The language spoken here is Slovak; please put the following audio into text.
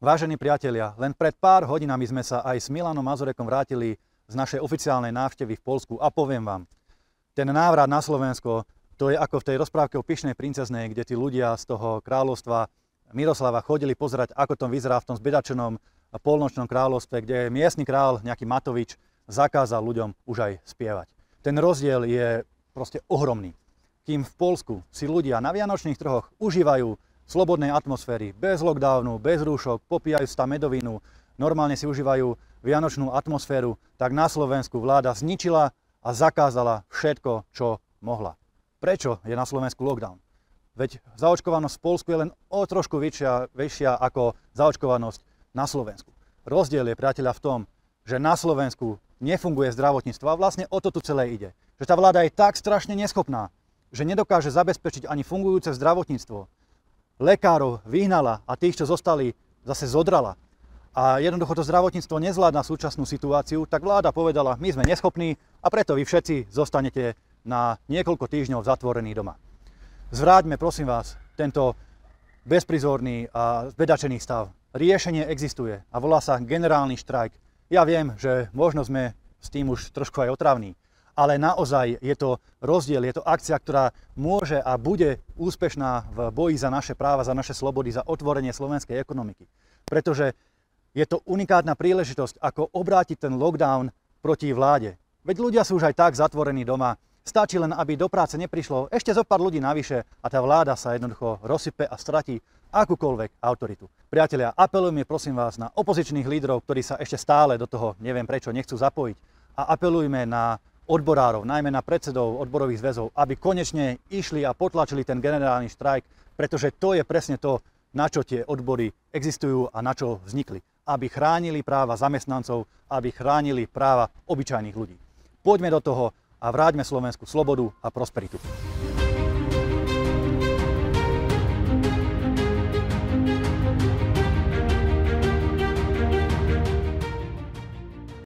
Vážení priatelia, len pred pár hodinami sme sa aj s Milanom Mazurekom vrátili z našej oficiálnej návštevy v Polsku a poviem vám, ten návrat na Slovensko, to je ako v tej rozprávke o Pišnej princeznej, kde tí ľudia z toho kráľovstva Miroslava chodili pozerať, ako to vyzerá v tom zbedačenom polnočnom kráľovstve, kde miestny král, nejaký Matovič, zakázal ľuďom už aj spievať. Ten rozdiel je proste ohromný. Kým v Polsku si ľudia na vianočných trhoch užívajú slobodnej atmosféry, bez lockdownu, bez rúšok, popíjajú sa medovinu, normálne si užívajú vianočnú atmosféru, tak na Slovensku vláda zničila a zakázala všetko, čo mohla. Prečo je na Slovensku lockdown? Veď zaočkovanosť v Polsku je len o trošku väčšia, väčšia ako zaočkovanosť na Slovensku. Rozdiel je, priateľa, v tom, že na Slovensku nefunguje zdravotníctvo a vlastne o to tu celé ide. Že tá vláda je tak strašne neschopná, že nedokáže zabezpečiť ani fungujúce zdravotníctvo, lekárov vyhnala a tých, čo zostali, zase zodrala a jednoducho to zdravotníctvo nezvládna súčasnú situáciu, tak vláda povedala, my sme neschopní a preto vy všetci zostanete na niekoľko týždňov zatvorení doma. Zvráťme, prosím vás, tento bezprizorný a zbedačený stav. Riešenie existuje a volá sa generálny štrajk. Ja viem, že možno sme s tým už trošku aj otravní, ale naozaj je to rozdiel, je to akcia, ktorá môže a bude úspešná v boji za naše práva, za naše slobody, za otvorenie slovenskej ekonomiky. Pretože je to unikátna príležitosť, ako obrátiť ten lockdown proti vláde. Veď ľudia sú už aj tak zatvorení doma, Stačí len, aby do práce neprišlo ešte zo pár ľudí navyše a tá vláda sa jednoducho rozsype a stratí akúkoľvek autoritu. Priatelia, apelujem je prosím vás na opozičných lídrov, ktorí sa ešte stále do toho neviem prečo nechcú zapojiť a apelujme na odborárov, najmä na predsedov odborových zväzov, aby konečne išli a potlačili ten generálny štrajk, pretože to je presne to, na čo tie odbory existujú a na čo vznikli. Aby chránili práva zamestnancov, aby chránili práva obyčajných ľudí. Poďme do toho a vráťme Slovensku slobodu a prosperitu.